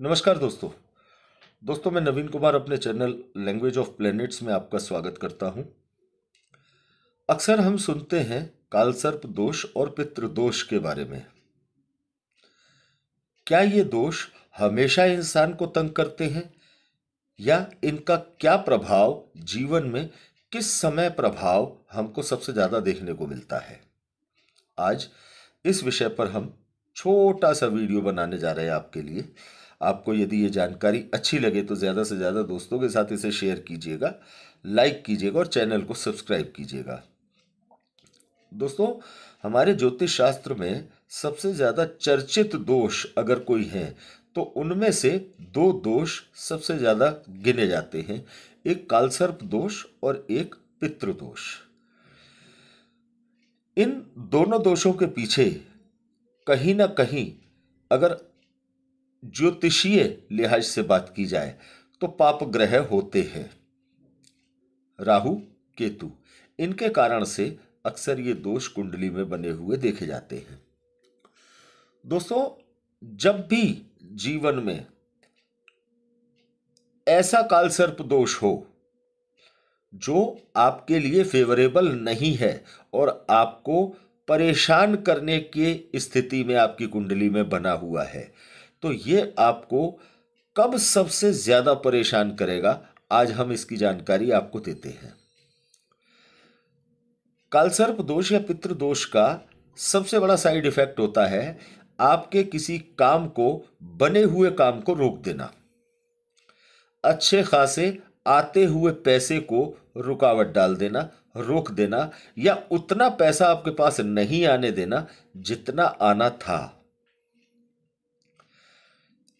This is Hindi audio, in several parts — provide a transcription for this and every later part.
नमस्कार दोस्तों दोस्तों मैं नवीन कुमार अपने चैनल लैंग्वेज ऑफ प्लैनेट्स में आपका स्वागत करता हूं अक्सर हम सुनते हैं कालसर्प दोष और दोष के बारे में क्या ये दोष हमेशा इंसान को तंग करते हैं या इनका क्या प्रभाव जीवन में किस समय प्रभाव हमको सबसे ज़्यादा देखने को मिलता है आज इस विषय पर हम छोटा सा वीडियो बनाने जा रहे हैं आपके लिए आपको यदि ये जानकारी अच्छी लगे तो ज़्यादा से ज़्यादा दोस्तों के साथ इसे शेयर कीजिएगा लाइक कीजिएगा और चैनल को सब्सक्राइब कीजिएगा दोस्तों हमारे ज्योतिष शास्त्र में सबसे ज़्यादा चर्चित दोष अगर कोई है तो उनमें से दो दोष सबसे ज़्यादा गिने जाते हैं एक कालसर्प दोष और एक पितृदोष इन दोनों दोषों के पीछे कहीं ना कहीं अगर ज्योतिषीय लिहाज से बात की जाए तो पाप ग्रह होते हैं राहु केतु इनके कारण से अक्सर ये दोष कुंडली में बने हुए देखे जाते हैं दोस्तों जब भी जीवन में ऐसा कालसर्प दोष हो जो आपके लिए फेवरेबल नहीं है और आपको परेशान करने के स्थिति में आपकी कुंडली में बना हुआ है तो ये आपको कब सबसे ज़्यादा परेशान करेगा आज हम इसकी जानकारी आपको देते हैं कालसर्प दोष या पितृ दोष का सबसे बड़ा साइड इफेक्ट होता है आपके किसी काम को बने हुए काम को रोक देना अच्छे खासे आते हुए पैसे को रुकावट डाल देना रोक देना या उतना पैसा आपके पास नहीं आने देना जितना आना था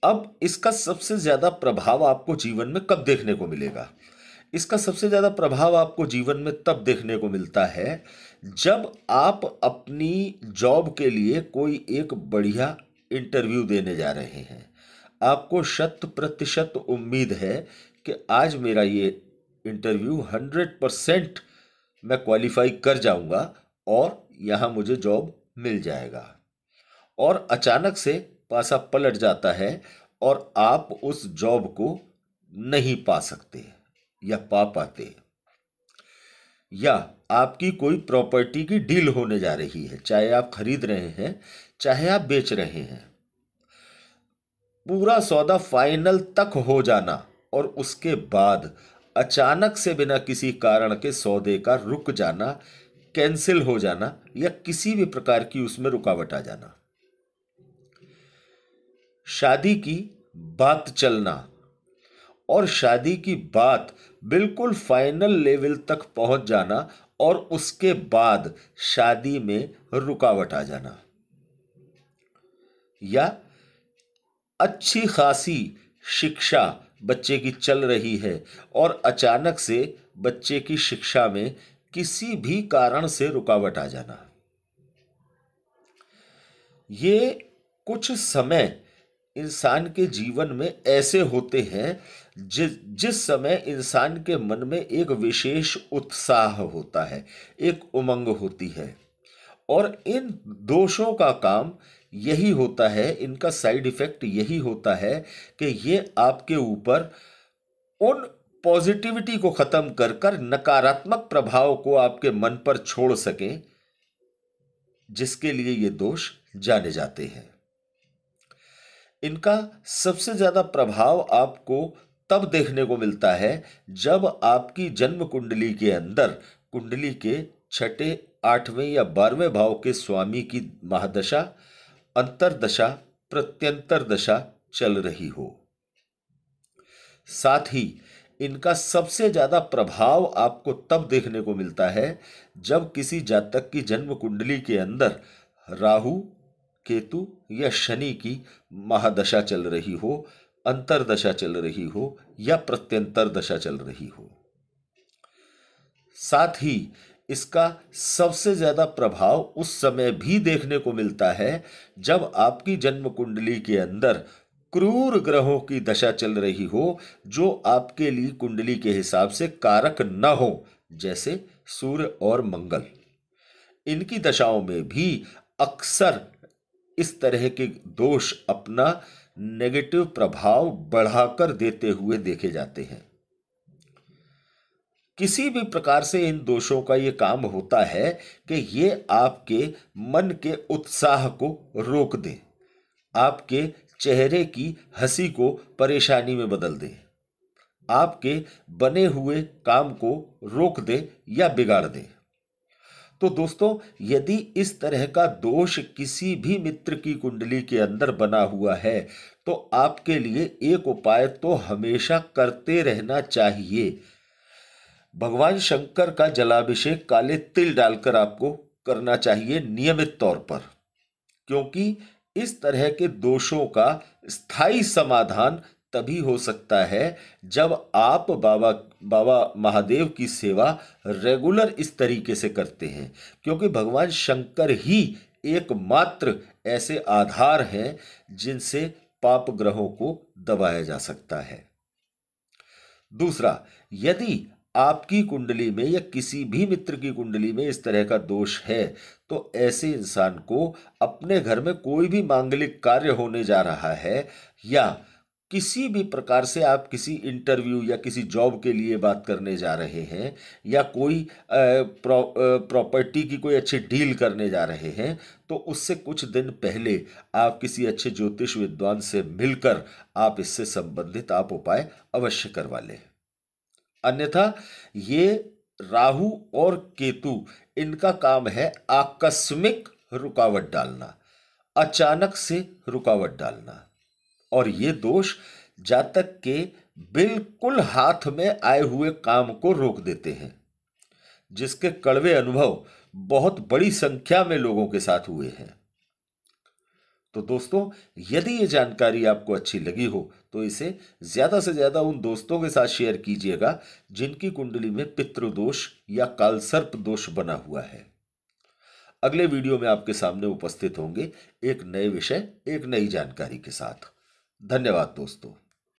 अब इसका सबसे ज़्यादा प्रभाव आपको जीवन में कब देखने को मिलेगा इसका सबसे ज़्यादा प्रभाव आपको जीवन में तब देखने को मिलता है जब आप अपनी जॉब के लिए कोई एक बढ़िया इंटरव्यू देने जा रहे हैं आपको शत प्रतिशत उम्मीद है कि आज मेरा ये इंटरव्यू हंड्रेड परसेंट मैं क्वालिफाई कर जाऊंगा और यहाँ मुझे जॉब मिल जाएगा और अचानक से पासा पलट जाता है और आप उस जॉब को नहीं पा सकते या पा पाते या आपकी कोई प्रॉपर्टी की डील होने जा रही है चाहे आप खरीद रहे हैं चाहे आप बेच रहे हैं पूरा सौदा फाइनल तक हो जाना और उसके बाद अचानक से बिना किसी कारण के सौदे का रुक जाना कैंसिल हो जाना या किसी भी प्रकार की उसमें रुकावट आ जाना शादी की बात चलना और शादी की बात बिल्कुल फाइनल लेवल तक पहुंच जाना और उसके बाद शादी में रुकावट आ जाना या अच्छी खासी शिक्षा बच्चे की चल रही है और अचानक से बच्चे की शिक्षा में किसी भी कारण से रुकावट आ जाना ये कुछ समय इंसान के जीवन में ऐसे होते हैं जिस जिस समय इंसान के मन में एक विशेष उत्साह होता है एक उमंग होती है और इन दोषों का काम यही होता है इनका साइड इफेक्ट यही होता है कि ये आपके ऊपर उन पॉजिटिविटी को ख़त्म कर कर नकारात्मक प्रभाव को आपके मन पर छोड़ सकें जिसके लिए ये दोष जाने जाते हैं इनका सबसे ज़्यादा प्रभाव आपको तब देखने को मिलता है जब आपकी जन्म कुंडली के अंदर कुंडली के छठे आठवें या बारहवें भाव के स्वामी की महादशा अंतरदशा प्रत्यंतर दशा चल रही हो साथ ही इनका सबसे ज़्यादा प्रभाव आपको तब देखने को मिलता है जब किसी जातक की जन्म कुंडली के अंदर राहु केतु या शनि की महादशा चल रही हो अंतरदशा चल रही हो या प्रत्यंतर दशा चल रही हो साथ ही इसका सबसे ज्यादा प्रभाव उस समय भी देखने को मिलता है जब आपकी जन्म कुंडली के अंदर क्रूर ग्रहों की दशा चल रही हो जो आपके लिए कुंडली के हिसाब से कारक न हो जैसे सूर्य और मंगल इनकी दशाओं में भी अक्सर इस तरह के दोष अपना नेगेटिव प्रभाव बढ़ाकर देते हुए देखे जाते हैं किसी भी प्रकार से इन दोषों का यह काम होता है कि ये आपके मन के उत्साह को रोक दें आपके चेहरे की हंसी को परेशानी में बदल दें आपके बने हुए काम को रोक दें या बिगाड़ दें तो दोस्तों यदि इस तरह का दोष किसी भी मित्र की कुंडली के अंदर बना हुआ है तो आपके लिए एक उपाय तो हमेशा करते रहना चाहिए भगवान शंकर का जलाभिषेक काले तिल डालकर आपको करना चाहिए नियमित तौर पर क्योंकि इस तरह के दोषों का स्थायी समाधान तभी हो सकता है जब आप बाबा बाबा महादेव की सेवा रेगुलर इस तरीके से करते हैं क्योंकि भगवान शंकर ही एकमात्र ऐसे आधार हैं जिनसे पाप ग्रहों को दबाया जा सकता है दूसरा यदि आपकी कुंडली में या किसी भी मित्र की कुंडली में इस तरह का दोष है तो ऐसे इंसान को अपने घर में कोई भी मांगलिक कार्य होने जा रहा है या किसी भी प्रकार से आप किसी इंटरव्यू या किसी जॉब के लिए बात करने जा रहे हैं या कोई प्रॉपर्टी की कोई अच्छी डील करने जा रहे हैं तो उससे कुछ दिन पहले आप किसी अच्छे ज्योतिष विद्वान से मिलकर आप इससे संबंधित आप उपाय अवश्य करवा लें अन्यथा ये राहु और केतु इनका काम है आकस्मिक रुकावट डालना अचानक से रुकावट डालना और ये दोष जातक के बिल्कुल हाथ में आए हुए काम को रोक देते हैं जिसके कड़वे अनुभव बहुत बड़ी संख्या में लोगों के साथ हुए हैं तो दोस्तों यदि ये जानकारी आपको अच्छी लगी हो तो इसे ज़्यादा से ज़्यादा उन दोस्तों के साथ शेयर कीजिएगा जिनकी कुंडली में पितृदोष या कालसर्प दोष बना हुआ है अगले वीडियो में आपके सामने उपस्थित होंगे एक नए विषय एक नई जानकारी के साथ धन्यवाद दोस्तों